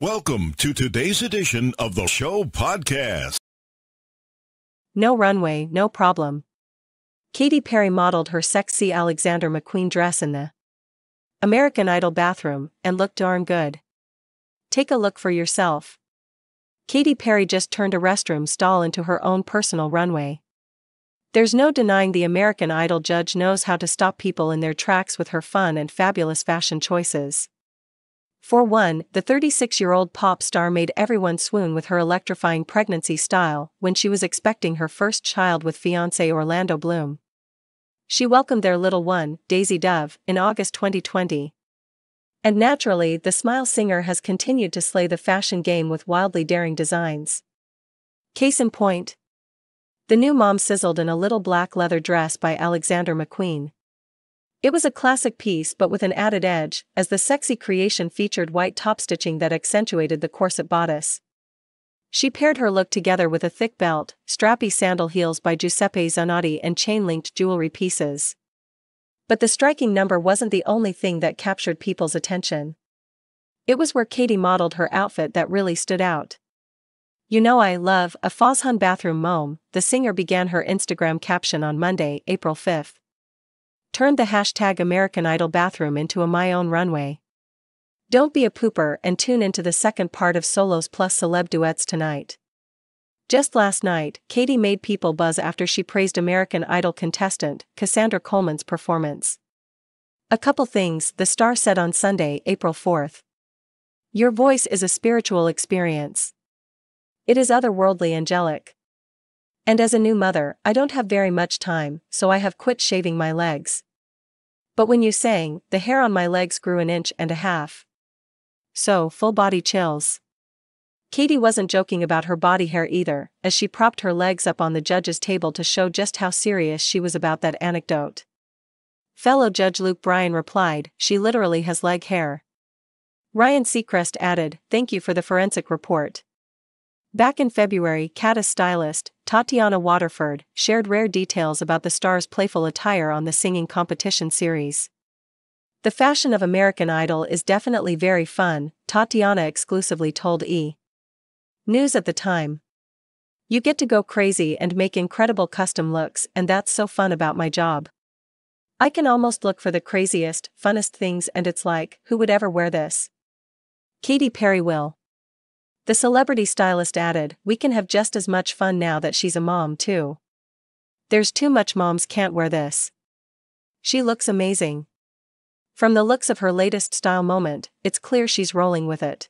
Welcome to today's edition of the show podcast. No runway, no problem. Katy Perry modeled her sexy Alexander McQueen dress in the American Idol bathroom and looked darn good. Take a look for yourself. Katy Perry just turned a restroom stall into her own personal runway. There's no denying the American Idol judge knows how to stop people in their tracks with her fun and fabulous fashion choices. For one, the 36 year old pop star made everyone swoon with her electrifying pregnancy style when she was expecting her first child with fiance Orlando Bloom. She welcomed their little one, Daisy Dove, in August 2020. And naturally, the smile singer has continued to slay the fashion game with wildly daring designs. Case in point, the new mom sizzled in a little black leather dress by Alexander McQueen, it was a classic piece but with an added edge, as the sexy creation featured white topstitching that accentuated the corset bodice. She paired her look together with a thick belt, strappy sandal heels by Giuseppe Zanotti and chain-linked jewelry pieces. But the striking number wasn't the only thing that captured people's attention. It was where Katie modeled her outfit that really stood out. You know I love a Foshan bathroom mom, the singer began her Instagram caption on Monday, April 5 turned the hashtag American Idol bathroom into a My Own Runway. Don't be a pooper and tune into the second part of solos plus celeb duets tonight. Just last night, Katie made people buzz after she praised American Idol contestant Cassandra Coleman's performance. A couple things the star said on Sunday, April 4th. Your voice is a spiritual experience. It is otherworldly angelic. And as a new mother, I don't have very much time, so I have quit shaving my legs. But when you sang, the hair on my legs grew an inch and a half. So, full body chills. Katie wasn't joking about her body hair either, as she propped her legs up on the judge's table to show just how serious she was about that anecdote. Fellow Judge Luke Bryan replied, She literally has leg hair. Ryan Seacrest added, Thank you for the forensic report. Back in February, Kata stylist, Tatiana Waterford, shared rare details about the star's playful attire on the singing competition series. The fashion of American Idol is definitely very fun, Tatiana exclusively told E! News at the time. You get to go crazy and make incredible custom looks, and that's so fun about my job. I can almost look for the craziest, funnest things, and it's like, who would ever wear this? Katy Perry will. The celebrity stylist added, We can have just as much fun now that she's a mom, too. There's too much moms can't wear this. She looks amazing. From the looks of her latest style moment, it's clear she's rolling with it.